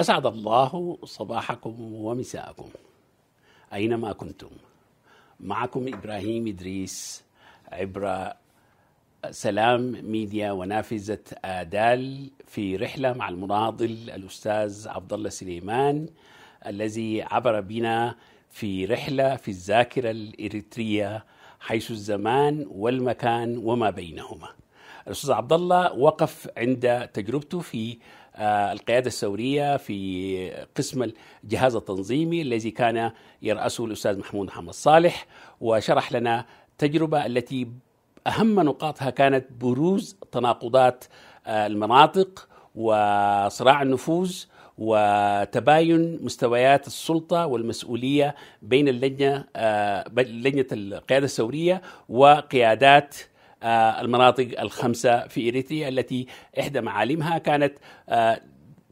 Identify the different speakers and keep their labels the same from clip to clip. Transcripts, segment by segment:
Speaker 1: أسعد الله صباحكم ومساءكم أينما كنتم معكم إبراهيم إدريس عبر سلام ميديا ونافذة آدال في رحلة مع المناضل الأستاذ عبد الله سليمان الذي عبر بنا في رحلة في الذاكرة الإريترية حيث الزمان والمكان وما بينهما الأستاذ عبد الله وقف عند تجربته في آه، القيادة الثورية في قسم الجهاز التنظيمي الذي كان يرأسه الأستاذ محمود محمد صالح وشرح لنا تجربة التي أهم نقاطها كانت بروز تناقضات آه، المناطق وصراع النفوذ وتباين مستويات السلطة والمسؤولية بين اللجنة آه، لجنة القيادة الثورية وقيادات آه، المناطق الخمسة في إريتريا التي إحدى معالمها كانت آه،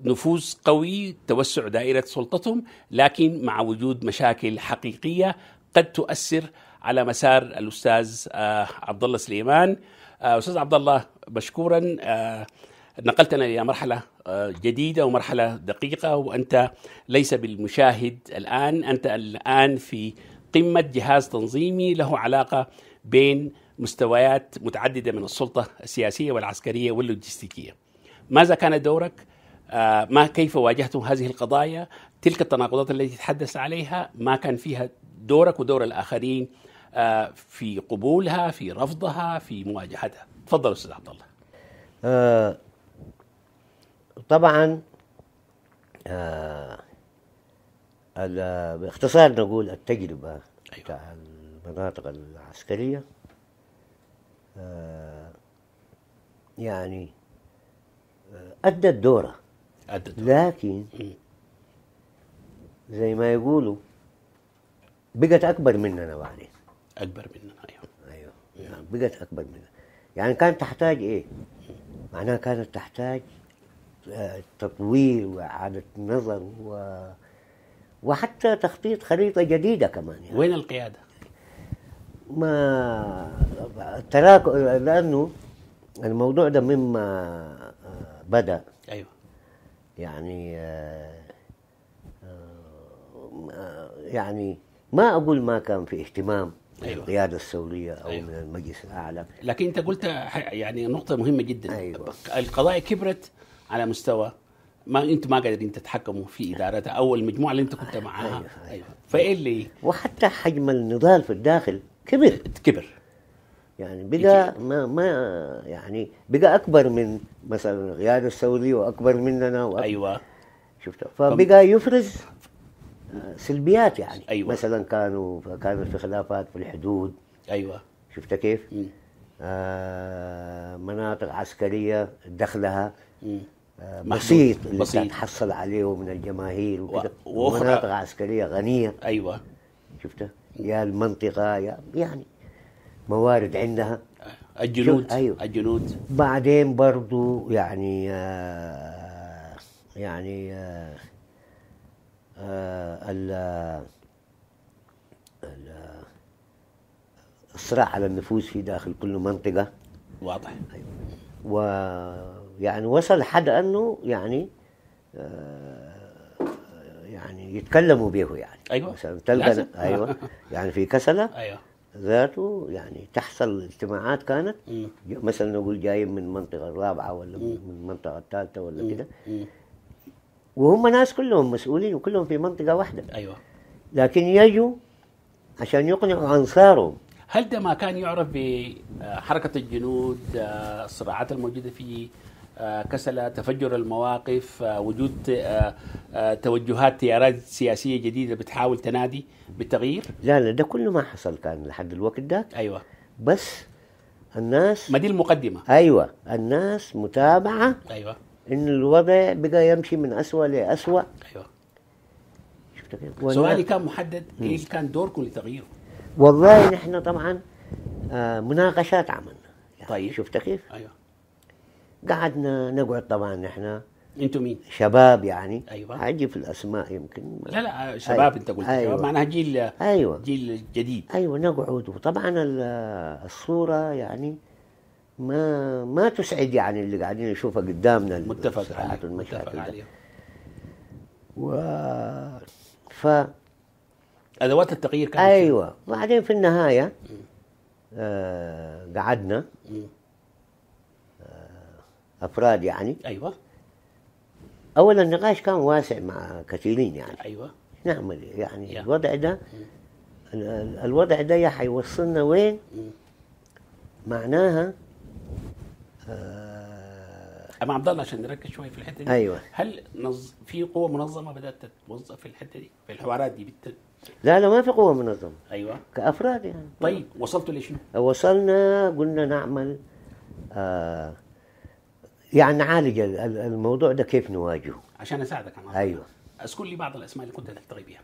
Speaker 1: نفوذ قوي توسع دائرة سلطتهم لكن مع وجود مشاكل حقيقية قد تؤثر على مسار الأستاذ آه، عبد الله سليمان أستاذ عبد الله مشكورا نقلتنا إلى مرحلة جديدة ومرحلة دقيقة وأنت ليس بالمشاهد الآن أنت الآن في قمة جهاز تنظيمي له علاقة بين مستويات متعدده من السلطه السياسيه والعسكريه واللوجستيكيه. ماذا كان دورك؟ آه، ما كيف واجهتم هذه القضايا؟ تلك التناقضات التي تحدث عليها ما كان فيها دورك ودور الاخرين آه، في قبولها، في رفضها، في مواجهتها. تفضل
Speaker 2: استاذ عبد الله. آه، طبعا باختصار نقول التجربه أيوة. بتاع المناطق العسكريه آه، يعني آه، أدى الدورة أدى الدورة لكن زي ما يقولوا بقت أكبر مننا بعدين أكبر مننا أيوه أيوه يعني بقت أكبر مننا يعني كانت تحتاج إيه؟ معناها كانت تحتاج آه، تطوير وإعادة نظر و... وحتى تخطيط خريطة جديدة كمان يعني.
Speaker 1: وين القيادة؟
Speaker 2: ما تراك لانه الموضوع ده مما بدا ايوه يعني آه، يعني ما اقول ما كان في اهتمام أيوة. القيادة السورية أو أيوة. من المجلس الأعلى
Speaker 1: لكن أنت قلت يعني نقطة مهمة جدا أيوة. القضايا كبرت على مستوى ما انتم ما قادرين تتحكموا في ادارتها او المجموعه اللي انت كنت معاها أيوة. أيوة. أيوه. فايه اللي وحتى حجم
Speaker 2: النضال في الداخل كبر كبر يعني بقى ما ما يعني بقى اكبر من مثلا غياد الثوري واكبر مننا وأكبر ايوه شفت فبقى يفرز آه، سلبيات يعني أيوة. مثلا كانوا كانوا في خلافات في الحدود ايوه شفت كيف؟ آه مناطق عسكريه دخلها آه بسيط اللي بسيط. تحصل عليه من الجماهير وكذا و... وأخرى... مناطق عسكريه غنيه ايوه شفتها يا المنطقه يا يعني موارد عندها
Speaker 3: الجنود ايوه
Speaker 2: الجنود بعدين برضو يعني آه يعني آه، آه، ال آه ال آه، الصراع على النفوس في داخل كل منطقه واضح ايوه ويعني وصل حد انه يعني آه يعني يتكلموا به يعني ايوه مثلا تلقى ايوه يعني في كسله ايوه ذاته يعني تحصل اجتماعات كانت مم. مثلا نقول جايين من المنطقه الرابعه ولا مم. من المنطقه الثالثه ولا كده وهم ناس كلهم مسؤولين وكلهم في منطقه واحده ايوه لكن يجوا عشان يقنعوا انصارهم
Speaker 1: هل ده ما كان يعرف بحركه الجنود آه، الصراعات الموجوده في آه، كسل تفجر المواقف آه، وجود آه، توجهات تيارات سياسيه جديده بتحاول تنادي بالتغيير لا لا ده كله
Speaker 2: ما حصل كان لحد الوقت ده ايوه بس الناس ما دي المقدمه ايوه الناس متابعه ايوه ان الوضع بقى يمشي من اسوء لاسوء ايوه شفت كيف؟ سؤالي كان محدد ايش كان دوركم لتغييره؟ والله نحن طبعا مناقشات عملنا يعني طيب شفت كيف؟ ايوه قعدنا نقعد طبعا احنا انتم مين؟ شباب يعني ايوه هجي في الاسماء يمكن لا لا شباب أيوة. انت قلت أيوة. شباب معناها جيل ايوه جيل جديد ايوه نقعد وطبعا الصوره يعني ما ما تسعد يعني اللي قاعدين نشوفها قدامنا متفق عليه متفق عليه و ف ادوات التغيير كانت ايوه وبعدين في النهايه آه قعدنا افراد يعني ايوه اولا النقاش كان واسع مع كثيرين يعني ايوه نعمل يعني yeah. الوضع ده الوضع ده يا حيوصلنا وين معناها
Speaker 1: آه اما عبد الله عشان نركز شويه في الحته دي ايوه هل نظ... في قوه منظمه بدات تتوظف في الحته دي في الحوارات دي بالت...
Speaker 2: لا لا ما في قوه منظمه ايوه كافراد يعني طيب
Speaker 1: وصلتوا لشنو؟
Speaker 2: وصلنا قلنا نعمل آه يعني نعالج الموضوع ده كيف نواجهه عشان اساعدك انا ايوه
Speaker 1: اذكر لي بعض الاسماء اللي كنت تلتقي بها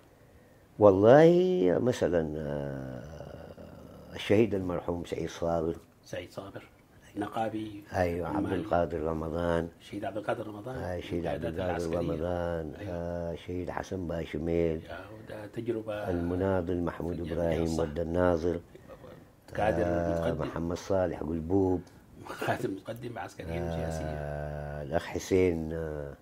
Speaker 2: والله مثلا آه، الشهيد المرحوم سعيد صابر
Speaker 1: سعيد صابر نقابي
Speaker 2: ايوه عبد القادر رمضان
Speaker 1: شهيد عبد القادر رمضان آه شهيد عبد القادر
Speaker 2: رمضان أيوة. آه شهيد حسن باشميل تجربه المناضل محمود ابراهيم ود الناظر قادر آه محمد صالح قلبوب خاتم مقدم عسكريا وسياسيا آه، الاخ حسين آه،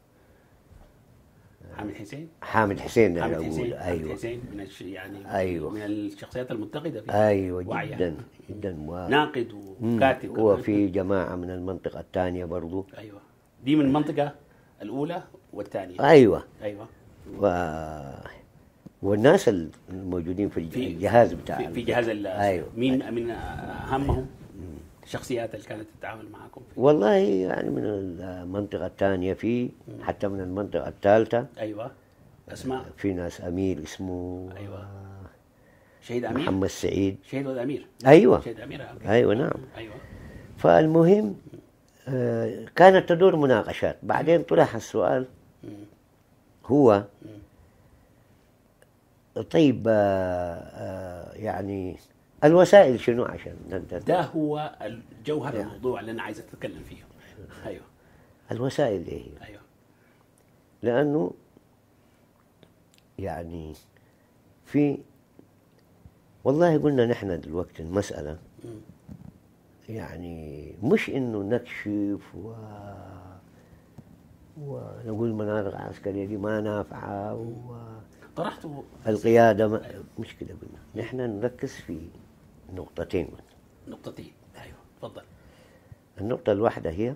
Speaker 1: حامد حسين حامد حسين حامد انا اقول ايوه حسين من الش... يعني أيوة. من الشخصيات المنتقده في ايوه وعية. جدا جدا و... ناقد
Speaker 2: وكاتب وفي جماعه من المنطقه الثانيه برضو ايوه دي من المنطقه
Speaker 1: الاولى والثانيه ايوه ايوه
Speaker 2: و... والناس الموجودين في الجهاز بتاع في, في جهاز ال... ايوه
Speaker 1: مين من اهمهم أيوة. الشخصيات اللي كانت تتعامل معاكم
Speaker 2: فيه؟ والله يعني من المنطقه الثانيه في حتى من المنطقه الثالثه
Speaker 1: ايوه اسماء آه،
Speaker 2: في ناس امير اسمه ايوه آه،
Speaker 1: شهيد امير محمد سعيد شهيد امير ايوه شهيد امير أوكي.
Speaker 2: ايوه نعم ايوه فالمهم آه، كانت تدور مناقشات بعدين طرح السؤال هو طيب يعني الوسائل شنو عشان ننتظر ده
Speaker 1: هو جوهر يعني. الموضوع اللي انا عايز اتكلم فيه ايوه
Speaker 2: الوسائل ايه هي؟ ايوه لانه يعني في والله قلنا نحن دلوقتي المساله يعني مش انه نكشف و
Speaker 3: ونقول
Speaker 2: مناطق عسكريه دي ما نافعه و... طرحت القياده ما... أيوه. مش كده قلنا نحن نركز في نقطتين
Speaker 1: نقطتين ايوه تفضل
Speaker 2: النقطة الواحدة هي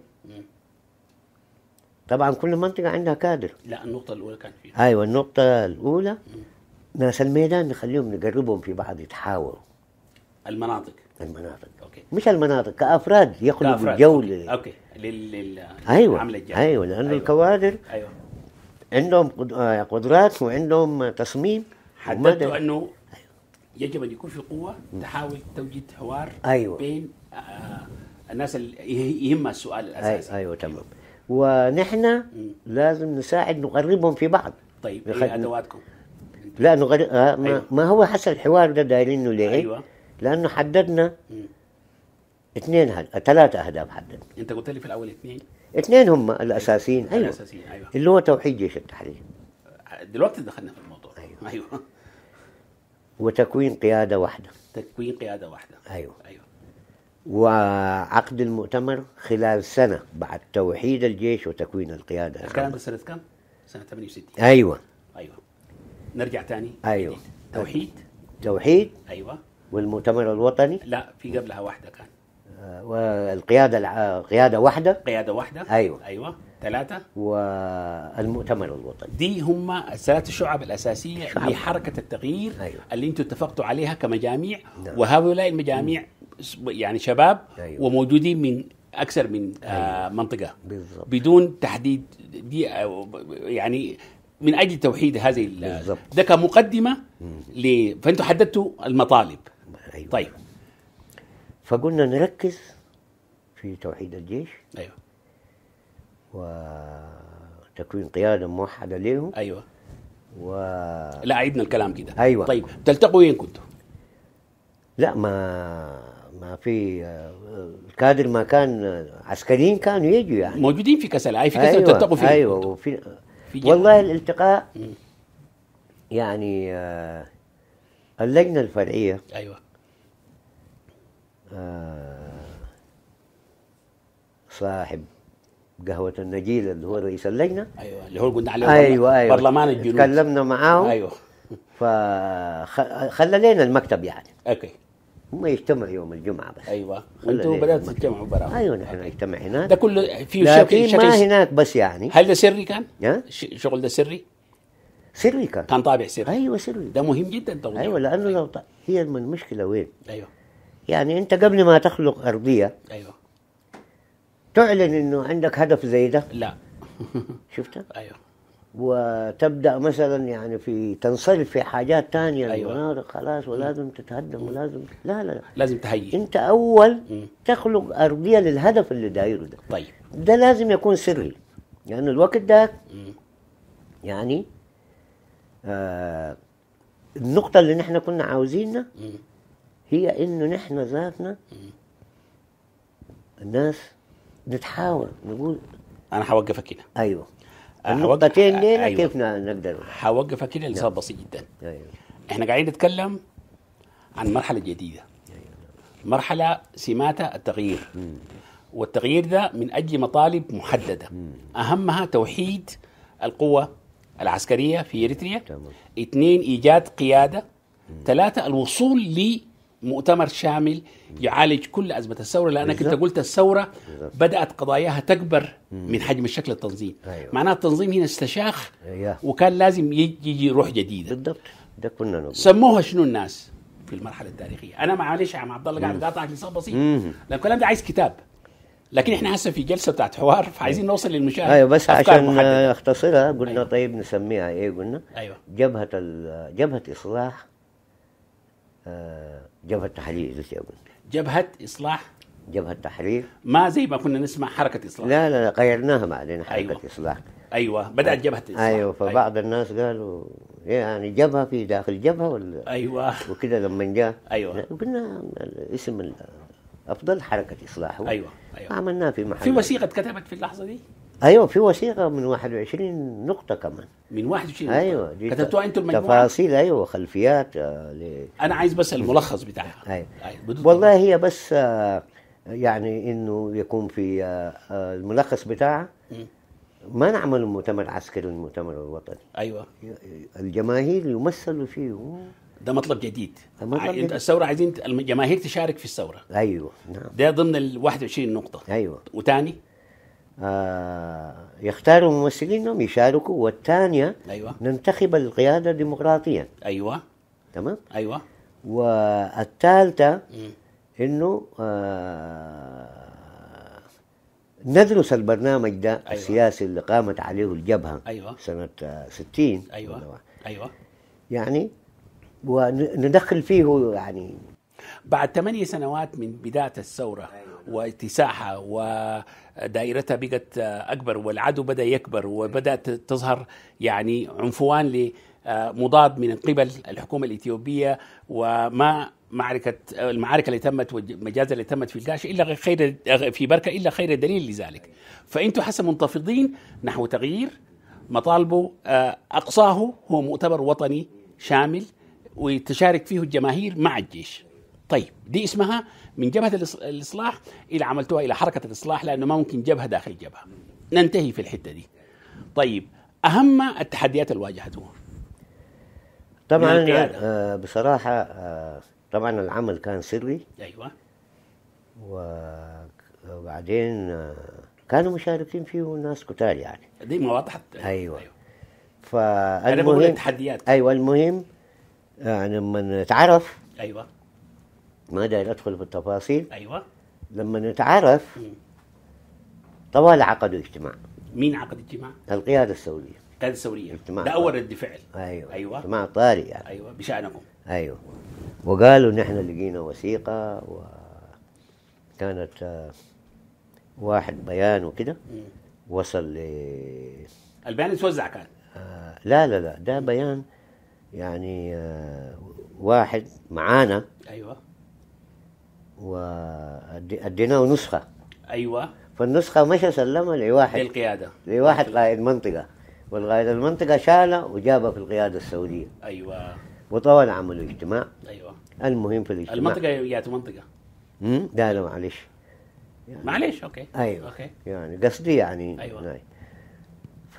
Speaker 2: طبعا كل منطقة عندها كادر
Speaker 1: لا النقطة الأولى
Speaker 2: كان فيها أيوة النقطة الأولى ناس الميدان نخليهم نقربهم في بعض يتحاوروا
Speaker 1: المناطق المناطق
Speaker 2: أوكي. مش المناطق كأفراد يخلقوا الجو أوكي,
Speaker 1: أوكي. لل... لل... أيوة. أيوة لأن أيوة. الكوادر أيوة.
Speaker 2: عندهم آه، قدرات وعندهم تصميم حددتوا
Speaker 1: أنه يجب ان يكون في قوه تحاول توجد حوار أيوة.
Speaker 2: بين آه،
Speaker 1: الناس اللي يهمها السؤال
Speaker 2: الاساسي ايوه تمام ونحن لازم نساعد نقربهم في بعض طيب ايه ادواتكم؟ لا نغر... آه، ما... أيوة. ما هو حسب الحوار ده دايرينه ليه؟ ايوه لانه حددنا اثنين هد... ثلاثة اهداف حددنا
Speaker 1: انت قلت لي في الاول اثنين
Speaker 2: اثنين هم الاساسيين ايوه الاساسيين ايوه اللي هو توحيد جيش التحرير
Speaker 1: آه، دلوقتي دخلنا في الموضوع ايوه ايوه
Speaker 2: وتكوين قيادة واحدة
Speaker 1: تكوين قيادة واحدة أيوة أيوة
Speaker 2: وعقد المؤتمر خلال سنة بعد توحيد الجيش وتكوين القيادة الكلام ده
Speaker 1: سنة كم؟ سنة 68 أيوة أيوة نرجع تاني
Speaker 2: أيوة توحيد توحيد أيوة والمؤتمر الوطني لا في قبلها واحدة كان والقياده الع... قياده واحده
Speaker 1: قياده واحده ايوه ايوه ثلاثه
Speaker 2: والمؤتمر الوطني دي
Speaker 1: هم الثلاث شعب الاساسيه شعب. لحركه التغيير أيوة. اللي انتم اتفقتوا عليها كمجاميع نعم. وهؤلاء المجاميع م. يعني شباب أيوة. وموجودين من اكثر من آه، أيوة. آه منطقه بالزبط. بدون تحديد دي آه، يعني من اجل توحيد هذه ده كمقدمه ل... فانتم حددتوا المطالب
Speaker 2: أيوة. طيب فقلنا نركز في توحيد الجيش ايوه وتكوين قياده موحده لهم ايوه و لا عيدنا الكلام كده ايوه طيب
Speaker 1: تلتقوا وين كنتوا؟
Speaker 2: لا ما ما في الكادر ما كان عسكريين كانوا يجوا يعني موجودين في كسل اي في كسل أيوة تلتقوا فيه ايوه وفي في والله الالتقاء يعني آه، اللجنه الفرعيه ايوه آه، صاحب قهوة النجيل اللي هو رئيس اللجنة ايوه اللي هو قلنا عليه ايوه ايوه برلمان الجنوب تكلمنا معاه ايوه فخلى لنا المكتب يعني اوكي هم يجتمعوا يوم الجمعة بس ايوه أنتوا بدأت تجتمعوا برا ايوه نحن نجتمع هناك ده كله في لكن شكل ما هناك بس يعني هل ده سري كان؟ ها؟ شغل ده سري؟ سري كان كان طابع سري ايوه سري ده مهم جدا طبعا ايوه لانه لو ط... هي المشكلة وين؟ ايوه يعني انت قبل ما تخلق ارضيه ايوه تعلن انه عندك هدف زي ده لا شفته ايوه وتبدا مثلا يعني في تنصرف في حاجات ثانيه أيوة. المناطق خلاص ولازم تتهدم ولازم لا لا لازم تهيئ انت اول تخلق ارضيه للهدف اللي دايره ده طيب ده لازم يكون سري لانه يعني الوقت ده يعني آه النقطه اللي نحن كنا عاوزينها هي انه نحن ذاتنا الناس نتحاور نقول انا حوقفك هنا ايوه أه، النقطتين دينا أه، أيوة. كيف
Speaker 1: نقدر حوقفك هنا لسبب نعم. بسيط جدا أيوة. احنا قاعدين نتكلم عن مرحله جديده أيوة. مرحله سماتها التغيير م. والتغيير ده من اجل مطالب محدده م. اهمها توحيد القوه العسكريه في اريتريا اثنين ايجاد قياده ثلاثه الوصول مؤتمر شامل يعالج كل أزمة الثورة لأنك أنت قلت الثورة بدأت قضاياها تكبر من حجم الشكل التنظيم أيوة. معناها التنظيم هنا استشاخ وكان لازم يجي روح جديدة بالضبط ده كنا نقول سموها شنو الناس في المرحلة التاريخية أنا معلش يا عم عبد الله قاعد قاطعك لسان بسيط لأن الكلام ده عايز كتاب لكن احنا هسه في جلسه بتاعت حوار فعايزين أيوة. نوصل للمشاهد ايوه بس عشان محددة.
Speaker 2: نختصرها قلنا أيوة. طيب نسميها ايه قلنا؟ ايوه جبهه جبهه اصلاح آه جبهة تحرير لشيبون جبهة إصلاح جبهة تحرير ما زي ما كنا نسمع حركة إصلاح لا لا, لا غيرناها بعدين حركة أيوة. إصلاح
Speaker 1: أيوة بدأت جبهة إصلاح
Speaker 2: أيوة, أيوة. فبعض أيوة. الناس قالوا يعني جبهة في داخل جبهة ولا أيوة وكذا لما جاء أيوة قلنا الاسم أفضل حركة إصلاح أيوة أيوة عملناه في محل في
Speaker 1: وثيقة كتبت في اللحظة دي؟
Speaker 2: ايوه في وثيقه من 21 نقطه كمان من
Speaker 3: 21 نقطة. ايوه دي كتبتوها انتوا المجموعه تفاصيل
Speaker 2: ايوه خلفيات آه، انا عايز بس الملخص بتاعها أيوة. أيوة. والله هي بس آه، يعني انه يكون في آه، الملخص بتاعها ما نعمل مؤتمر عسكري المؤتمر الوطني ايوه الجماهير يمثلوا فيه ده مطلب جديد
Speaker 1: انت الثوره عايزين الجماهير تشارك في الثوره ايوه نعم ده ضمن ال 21 نقطه ايوه وثاني
Speaker 2: آه، يختاروا ممثلين انهم يشاركوا والثانيه ايوه ننتخب القياده ديمقراطيا ايوه تمام ايوه والثالثه انه آه، ندرس البرنامج ده أيوة. السياسي اللي قامت عليه الجبهه أيوة. سنه 60 ايوه
Speaker 1: أيوة. ايوه
Speaker 2: يعني وندخل فيه يعني
Speaker 1: بعد ثمانية سنوات من بداية الثورة أيوة. واتساعها ودائرتها بقت اكبر والعدو بدا يكبر وبدات تظهر يعني عنفوان مضاد من قبل الحكومه الاثيوبيه وما معركة المعارك اللي تمت والمجازر اللي تمت في الداش إلا خير في بركة إلا خير دليل لذلك فأنتم حسب منتفضين نحو تغيير مطالبه آه، أقصاه هو مؤتمر وطني شامل وتشارك فيه الجماهير مع الجيش طيب دي اسمها من جبهه الاصلاح الى عملتوها الى حركه الاصلاح لانه ما ممكن جبهه داخل جبهه ننتهي في الحته دي طيب اهم التحديات
Speaker 2: اللي واجهتوها طبعا آه بصراحه آه طبعا العمل كان سري ايوه وبعدين آه كانوا مشاركين فيه ناس كتار يعني دي ما وضحت ايوه, أيوة. فالمهم أنا التحديات ايوه المهم يعني لما تعرف ايوه ما داير ادخل في التفاصيل ايوه لما نتعرف طوال عقدوا اجتماع مين عقد اجتماع؟ القياده السوريه القياده السوريه اجتماع ده
Speaker 1: اول رد فعل
Speaker 2: ايوه ايوه اجتماع طارئ يعني. ايوه بشانكم ايوه وقالوا نحن لقينا وثيقه وكانت آه، واحد بيان وكده وصل ل
Speaker 1: البيان توزع كان
Speaker 2: آه، لا لا لا ده بيان يعني آه، واحد معانا ايوه واديناه نسخه ايوه فالنسخه مشى سلمها لواحد للقياده لواحد قائد منطقه والقائد المنطقه شالها وجابها في القياده السعوديه ايوه وطبعا عملوا اجتماع ايوه المهم في الاجتماع المنطقه
Speaker 1: جات منطقه
Speaker 2: امم لا لا معلش يعني معلش اوكي ايوه اوكي يعني قصدي يعني ايوه ناي. ف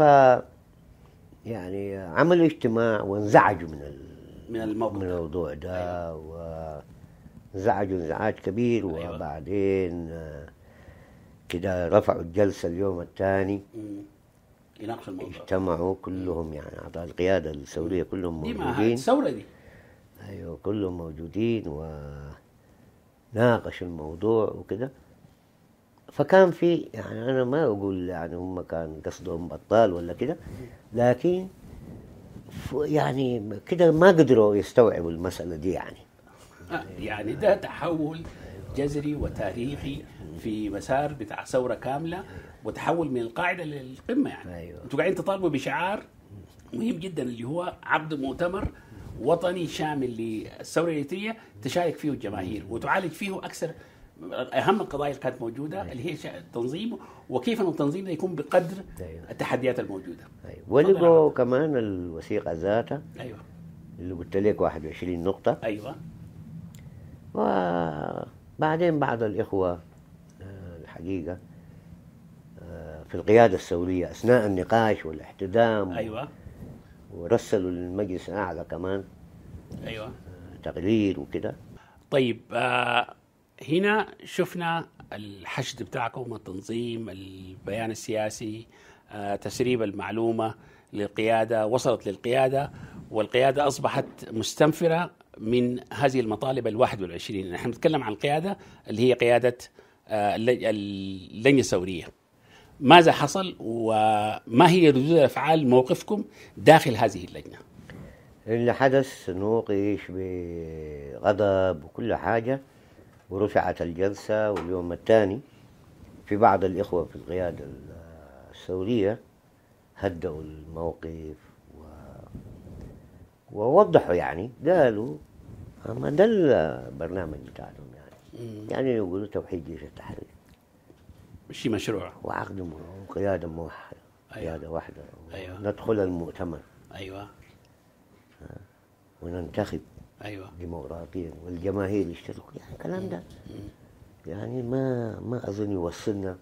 Speaker 2: يعني عملوا اجتماع وانزعجوا من ال... من الموضوع, من الموضوع ده أيوة. و انزعجوا انزعاج كبير أيوة. وبعدين آه، كده رفعوا الجلسة اليوم الثاني يناقشوا الموضوع اجتمعوا كلهم يعني أعضاء القيادة الثورية كلهم موجودين دي الثورة دي أيوه كلهم موجودين وناقشوا الموضوع وكده فكان في يعني أنا ما أقول يعني هم كان قصدهم بطال ولا كده لكن يعني كده ما قدروا يستوعبوا المسألة دي يعني
Speaker 3: آه،
Speaker 1: يعني ده تحول جذري وتاريخي في مسار بتاع ثوره كامله وتحول من القاعده للقمه يعني أيوة. انتوا قاعدين تطالبوا بشعار مهم جدا اللي هو عقد مؤتمر وطني شامل للثوره الاريتريه تشارك فيه الجماهير وتعالج فيه اكثر اهم القضايا اللي كانت موجوده أيوة. اللي هي التنظيم وكيف ان التنظيم ده يكون بقدر أيوة. التحديات الموجوده أيوة.
Speaker 2: ولقوا كمان الوثيقه ذاتها ايوه اللي قلت لك 21 نقطه ايوه وبعدين بعض الإخوة آه، الحقيقة آه، في القيادة السورية أثناء النقاش والاحتدام أيوة ورسلوا للمجلس الأعلى كمان أيوة آه، تقرير وكده
Speaker 1: طيب هنا شفنا الحشد بتاعكم التنظيم البيان السياسي تسريب المعلومة للقيادة وصلت للقيادة والقيادة أصبحت مستنفرة من هذه المطالب الواحد والعشرين نحن نتكلم عن القيادة اللي هي قيادة آه، اللجنة الثورية ماذا حصل وما هي ردود أفعال موقفكم داخل هذه اللجنة
Speaker 2: اللي حدث نوقش بغضب وكل حاجة ورفعت الجلسة واليوم الثاني في بعض الإخوة في القيادة الثورية هدوا الموقف ووضحوا يعني قالوا أما ده البرنامج بتاعهم يعني مم. يعني يقولوا توحيد جيش التحرير شيء مشروع وعقد وقيادة موحدة أيوة. قيادة واحدة أيوة. ندخل المؤتمر أيوة وننتخب أيوة ديمقراطيا والجماهير يشتركوا يعني الكلام ده يعني ما ما أظن يوصلنا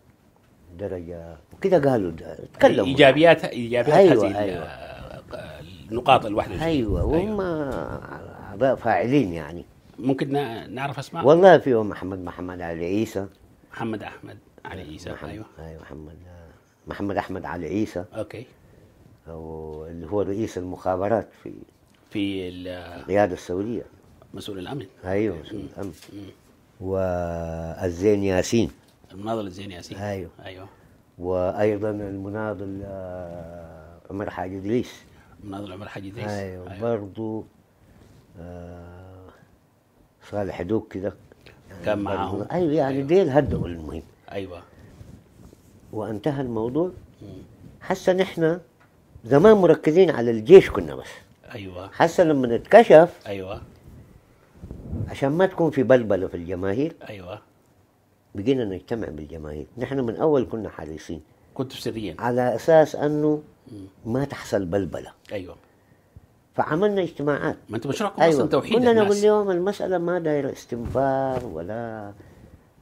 Speaker 2: درجة وكده قالوا تكلموا إيجابيات إيجابيات أيوة هذه أيوة.
Speaker 1: النقاط الواحدة أيوة,
Speaker 2: أيوة. وهم أيوة. اعضاء فاعلين يعني ممكن
Speaker 1: نعرف اسماء والله
Speaker 2: فيهم محمد محمد علي عيسى محمد احمد علي عيسى محمد ايوه ايوه محمد آه، محمد احمد علي عيسى اوكي او اللي هو رئيس المخابرات في في القياده السوريه مسؤول الامن ايوه مسؤول الامن والزين ياسين المناضل الزين ياسين ايوه ايوه وايضا المناضل آه، عمر حاج ادريس مناضل عمر حاج ادريس ايوه, أيوة. برضه آه، صالح دوك كده يعني كان معاهم ايوه يعني أيوة. ديل هدوا المهم ايوه وانتهى الموضوع حاسه نحن زمان مركزين على الجيش كنا بس
Speaker 1: ايوه حاسه
Speaker 2: لما اتكشف ايوه عشان ما تكون في بلبله في الجماهير ايوه بقينا نجتمع بالجماهير نحن من اول كنا حريصين كنت سريا على اساس انه ما تحصل بلبله ايوه فعملنا اجتماعات ما انتم مشروعكم أيوة. اصلا توحيد كنا نقول اليوم المساله ما دايره استنفار ولا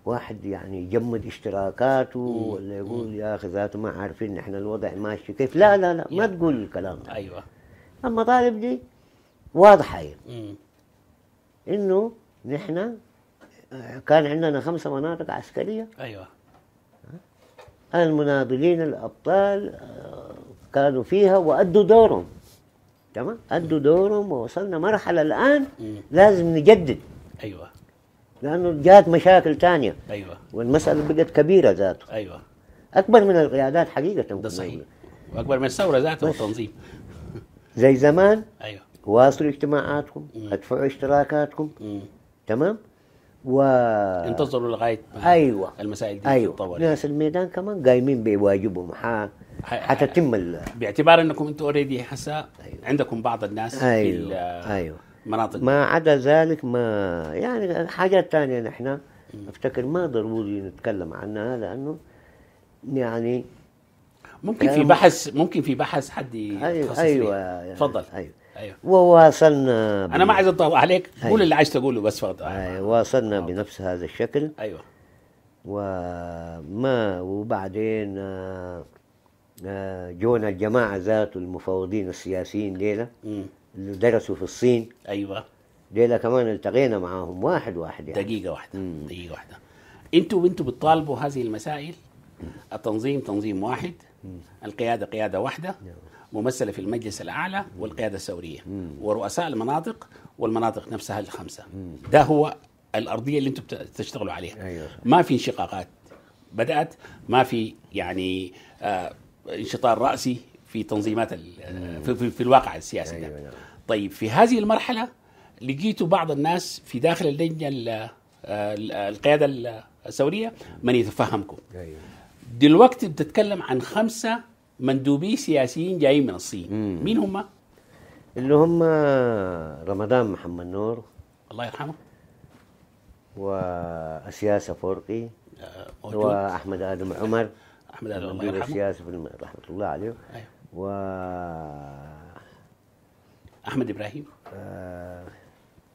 Speaker 2: واحد يعني يجمد اشتراكاته ولا يقول يا اخي ذاته ما عارفين احنا الوضع ماشي كيف لا لا لا ما تقول الكلام ده ايوه المطالب دي واضحه هي يعني. انه نحن كان عندنا خمسه مناطق عسكريه ايوه المناضلين الابطال آه، كانوا فيها وادوا دورهم تمام ادوا دورهم ووصلنا مرحله الان لازم نجدد ايوه لانه جات مشاكل ثانيه ايوه والمساله بقت كبيره ذاته ايوه اكبر من القيادات حقيقه ده صحيح
Speaker 1: واكبر من الثوره ذاتها والتنظيم
Speaker 2: زي زمان ايوه واصلوا اجتماعاتكم ادفعوا اشتراكاتكم مم. تمام و
Speaker 1: انتظروا لغايه ايوه المسائل دي ايوه تتطور
Speaker 2: ناس الميدان كمان قايمين بواجبهم ح... حتتم ال...
Speaker 1: باعتبار انكم انتم اوريدي هسه أيوة. عندكم بعض الناس أيوة. في
Speaker 2: ايوه مناطق ما عدا ذلك ما يعني حاجات ثانيه نحن افتكر ما ضروري نتكلم عنها لانه يعني
Speaker 1: ممكن في بحث
Speaker 2: ممكن في بحث حد يخصص أيوة, أيوة, أيوة تفضل
Speaker 1: أيوة ايوه
Speaker 2: وواصلنا ب... انا ما
Speaker 1: عايز اطول عليك
Speaker 2: أيوة. قول اللي عايز تقوله بس فقط أيوة. واصلنا أوه. بنفس هذا الشكل ايوه وما وبعدين آه، آه، جونا الجماعه ذات المفاوضين السياسيين ليله اللي درسوا في الصين ايوه ليله كمان التقينا معاهم واحد واحد يعني. دقيقه واحده مم. دقيقه واحده
Speaker 1: انتوا وانتوا بتطالبوا هذه المسائل التنظيم تنظيم واحد القياده قياده واحده نعم. ممثله في المجلس الاعلى والقياده الثوريه ورؤساء المناطق والمناطق نفسها الخمسه ده هو الارضيه اللي انتم تشتغلوا عليها أيوة. ما في انشقاقات بدات ما في يعني آه، انشطار راسي في تنظيمات في, في, الواقع السياسي ده. أيوة، نعم. طيب في هذه المرحله لقيتوا بعض الناس في داخل اللجنه آه، القياده الثوريه من يتفهمكم أيوة. دلوقتي بتتكلم عن خمسه مندوبي سياسيين جايين من الصين مم. مين هم؟
Speaker 2: اللي هم رمضان محمد نور الله يرحمه واسياس افورقي آه، موجود واحمد ادم عمر احمد ادم الله يرحمه السياسي رحمه الله عليه أيوه. و
Speaker 1: احمد ابراهيم آه...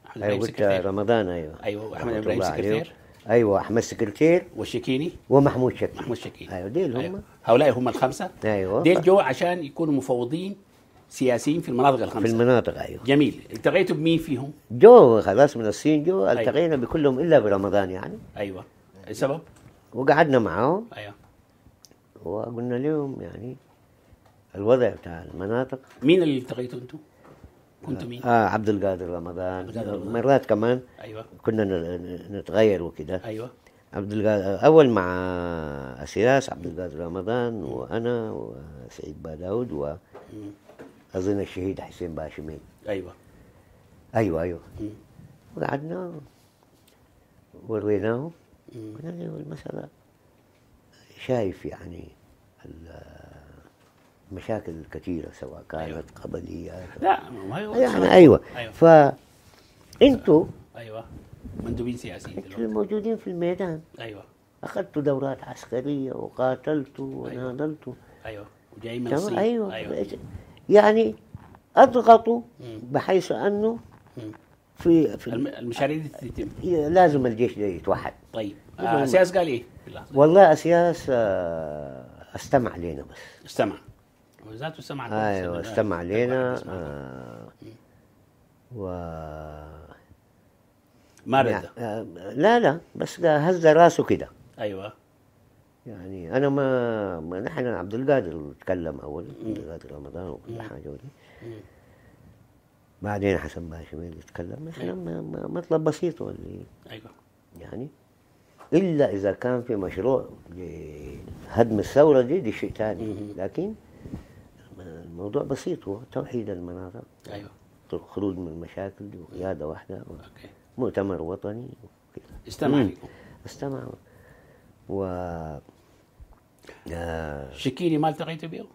Speaker 1: احمد أيوه، ابراهيم أيوة رمضان ايوه ايوه احمد ابراهيم سكرتير
Speaker 2: ايوه احمد سكرتير والشكيني ومحمود شكيني محمود شكيني ايوه
Speaker 1: ديل هم أيوة. هؤلاء هم الخمسه ايوه ديل جو عشان يكونوا مفوضين سياسيين في
Speaker 2: المناطق الخمسه في المناطق ايوه جميل التقيتوا بمين فيهم؟ جو خلاص من الصين جو أيوة. التقينا بكلهم الا برمضان يعني ايوه السبب؟ وقعدنا معاهم ايوه وقلنا لهم يعني الوضع بتاع المناطق مين اللي التقيتوا انتم؟ كنت مين؟ اه عبد القادر رمضان مرات كمان ايوه كنا نتغير وكده ايوه عبد القادر اول مع اسياس عبد القادر رمضان وانا وسعيد باداود و اظن الشهيد حسين باشمين ايوه ايوه ايوه وقعدنا وريناهم قلنا يعني المساله شايف يعني مشاكل كثيرة سواء كانت أيوة. قبلية لا ما هو يعني احنا أيوة, أيوة. فأنتوا أيوة مندوبين سياسيين الموجودين في الميدان أيوة أخذتوا دورات عسكرية وقاتلتوا وناضلتوا أيوة وجاي من الصين أيوة. أيوة. يعني أضغطوا بحيث أنه في في المشاريع دي تتم لازم الجيش ده يتوحد طيب اسياس آه، قال ايه؟ والله اسياس آه، استمع لينا بس استمع
Speaker 1: وزعته السمع ايوه استمع
Speaker 2: علينا آه. و ما رد يعني، آه، لا لا بس هز راسه كده ايوه يعني انا ما, ما نحن عبد القادر تكلم اول عبد القادر رمضان وكل حاجه ودي بعدين حسن باشا يتكلم احنا أيوة. مطلب بسيط اللي إيه؟ ايوه يعني الا اذا كان في مشروع لهدم الثوره دي دي شيء ثاني لكن الموضوع بسيط هو توحيد المناطق ايوه الخروج من المشاكل وقياده واحده اوكي مؤتمر وطني وكذا استمع لكم استمع و آه شكيني ما التقيت به؟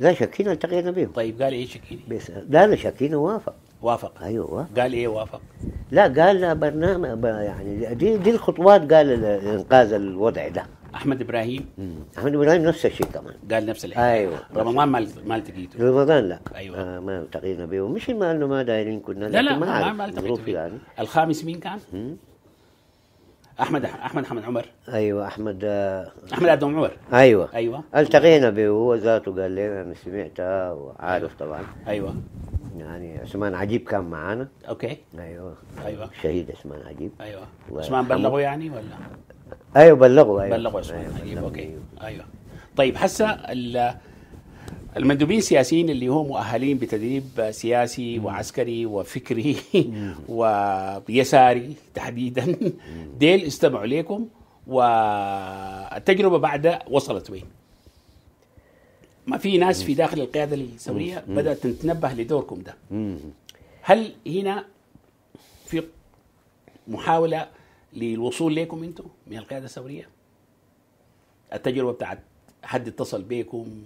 Speaker 2: لا شكينا التقينا به طيب قال ايه شكيني؟ بس لا لا شكينا وافق وافق ايوه وافق. قال ايه وافق؟ لا قال برنامج يعني دي دي الخطوات قال انقاذ الوضع ده احمد ابراهيم مم. احمد ابراهيم نفس الشيء كمان قال نفس الحكايه ايوه رمضان ما ما التقيته رمضان لا ايوه آه ما التقينا به مش ما انه ما دايرين كنا لا لا ما, ما فيه يعني الخامس مين كان؟ احمد احمد حمد عمر ايوه احمد آه، احمد ادم عمر ايوه ايوه التقينا به هو ذاته قال لي انا سمعتها آه، وعارف طبعا ايوه يعني عثمان عجيب كان معانا اوكي ايوه ايوه شهيد عثمان عجيب ايوه عثمان بلغه يعني ولا ايوه بلغوا ايوه بلغوا اسمه أيوة أيوة
Speaker 1: اوكي ايوه طيب هسه المندوبين السياسيين اللي هم مؤهلين بتدريب سياسي وعسكري وفكري ويساري تحديدا ديل استمعوا ليكم والتجربه بعد وصلت وين؟ ما في ناس في داخل القياده الثوريه بدات تتنبه لدوركم ده هل هنا في محاوله للوصول ليكم انتم من القياده الثوريه التجربه بتاعت حد اتصل بيكم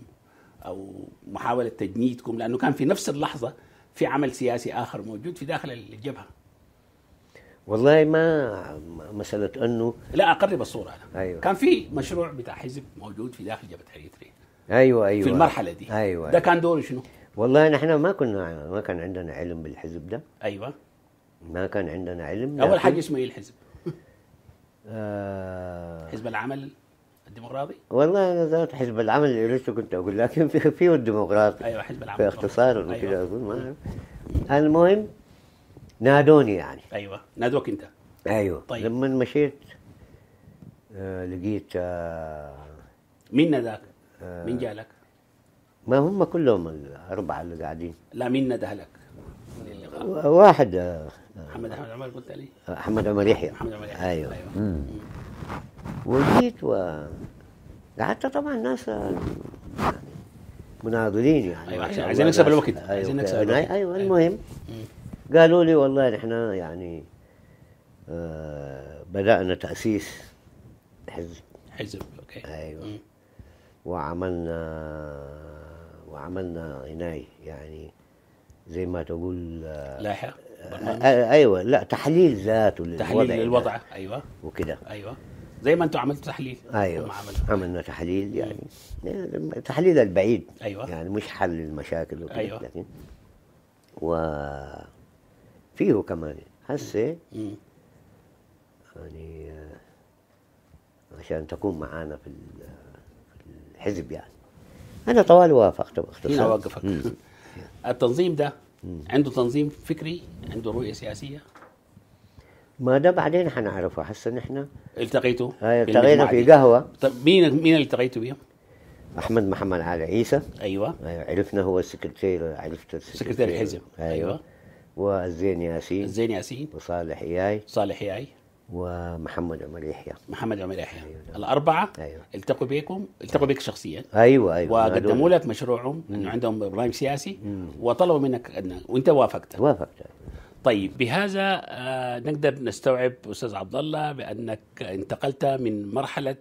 Speaker 1: او محاوله تجنيدكم لانه كان في نفس اللحظه في عمل سياسي اخر موجود في داخل الجبهه والله
Speaker 2: ما مساله انه لا اقرب الصوره انا أيوة. كان في
Speaker 1: مشروع بتاع حزب موجود في داخل جبهه اريتريا
Speaker 2: ايوه ايوه في أيوة. المرحله دي ايوه ده كان دوره شنو؟ والله نحن ما كنا ما كان عندنا علم بالحزب ده ايوه ما كان عندنا علم اول حاجه اسمه ايه الحزب؟ آه، حزب
Speaker 1: العمل الديمقراطي؟
Speaker 2: والله انا ذات حزب العمل اللي كنت اقول لكن في فيه الديمقراطي ايوه حزب العمل في اختصار أيوة. أيوة. اقول ما المهم نادوني يعني ايوه نادوك انت ايوه طيب لما مشيت آه، لقيت آه، مين ناداك؟ مين جالك؟ ما هم كلهم الاربعه اللي قاعدين
Speaker 1: لا مين ندهلك؟ لك؟ واحد محمد احمد عمر قلت لي
Speaker 2: محمد عمر يحيى محمد عمر يحيى ايوه, أيوة. وجيت و قعدت طبعا ناس يعني مناظرين أيوه، يعني عايزين نكسب الوقت أيوه، عايزين نكسب الوقت ايوه, أيوة المهم قالوا لي والله نحن يعني آه بدانا تاسيس حزب حزب اوكي ايوه مم. وعملنا وعملنا هناي يعني زي ما تقول آه، لاحق ايوه لا تحليل ذاته للوضع تحليل يعني. للوضع ايوه وكده ايوه زي ما انتم
Speaker 1: عملتوا تحليل ايوه
Speaker 2: عملنا تحليل يعني تحليل البعيد ايوه يعني مش حل المشاكل وكده أيوة. لكن و فيه كمان هسه يعني آه، عشان تكون معانا في الحزب يعني انا طوال وافقت باختصار هنا وقفك التنظيم ده
Speaker 1: عنده تنظيم فكري عنده رؤيه سياسيه
Speaker 2: ما ده بعدين حنعرفه هسه نحن
Speaker 1: التقيتوا آه، التقينا في قهوه طب مين مين التقيتوا بيه؟
Speaker 2: احمد محمد علي عيسى ايوه آه، عرفنا هو السكرتير عرفت سكرتير الحزب ايوه, أيوة. والزين ياسين الزين ياسين وصالح ياي صالح ياي ومحمد عمر يحيى
Speaker 1: محمد عمر يحيى أيوة. الاربعه أيوة. التقوا بكم التقوا بك شخصيا
Speaker 2: ايوه ايوه وقدموا لك
Speaker 1: مشروعهم انه عندهم برنامج سياسي مم. وطلبوا منك أدنى. وانت وافقت وافقت طيب بهذا آه نقدر نستوعب استاذ عبد الله بانك انتقلت من مرحله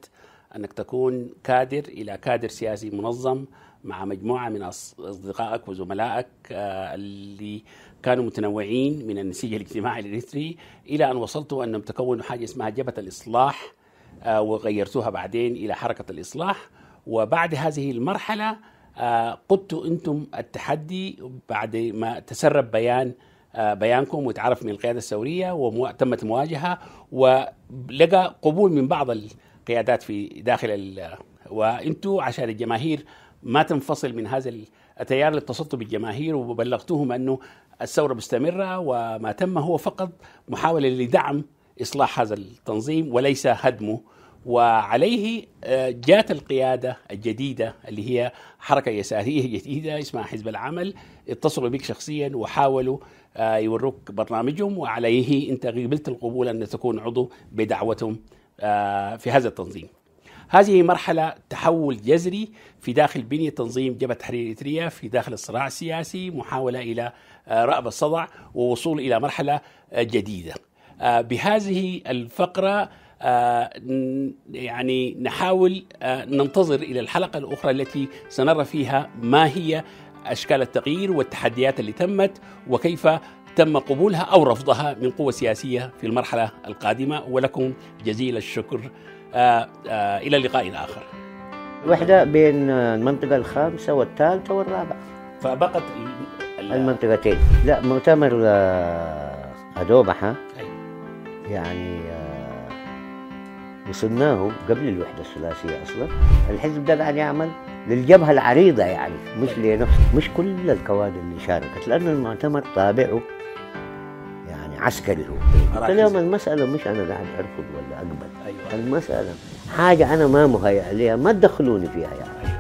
Speaker 1: انك تكون كادر الى كادر سياسي منظم مع مجموعه من اصدقائك وزملائك آه اللي كانوا متنوعين من النسيج الاجتماعي الاريتري الى ان وصلتوا انهم تكونوا حاجه اسمها جبهه الاصلاح آه، وغيرتوها بعدين الى حركه الاصلاح وبعد هذه المرحله آه، قدتوا انتم التحدي بعد ما تسرب بيان آه، بيانكم وتعرف من القياده الثوريه وتمت المواجهه
Speaker 3: ولقى
Speaker 1: قبول من بعض القيادات في داخل وانتوا عشان الجماهير ما تنفصل من هذا التيار اللي اتصلت بالجماهير وبلغتهم انه الثوره مستمره وما تم هو فقط محاوله لدعم اصلاح هذا التنظيم وليس هدمه وعليه آه، جات القيادة الجديدة اللي هي حركة يسارية جديدة اسمها حزب العمل اتصلوا بك شخصيا وحاولوا آه، يوروك برنامجهم وعليه أنت قبلت القبول أن تكون عضو بدعوتهم آه، في هذا التنظيم هذه مرحلة تحول جذري في داخل بنية تنظيم جبهة تحرير إريتريا في داخل الصراع السياسي محاولة إلى آه، رأب الصدع ووصول إلى مرحلة آه، جديدة آه، بهذه الفقرة يعني نحاول ننتظر إلى الحلقة الأخرى التي سنرى فيها ما هي أشكال التغيير والتحديات التي تمت وكيف تم قبولها أو رفضها من قوى سياسية في المرحلة القادمة ولكم جزيل الشكر آه، آه، إلى لقاء آخر الوحدة
Speaker 2: بين المنطقة الخامسة والثالثة والرابعة فبقت المنطقتين لا مؤتمر آه، أدوبحة يعني وصلناه قبل الوحدة الثلاثية أصلا الحزب ده قاعد يعمل للجبهة العريضة يعني مش طيب. لنفسه مش كل الكوادر اللي شاركت لأن المؤتمر طابعه عسكري هو اليوم المسألة مش أنا قاعد أرفض ولا أقبل أيوة. المسألة حاجة أنا ما مهيأ ليها ما تدخلوني فيها يعني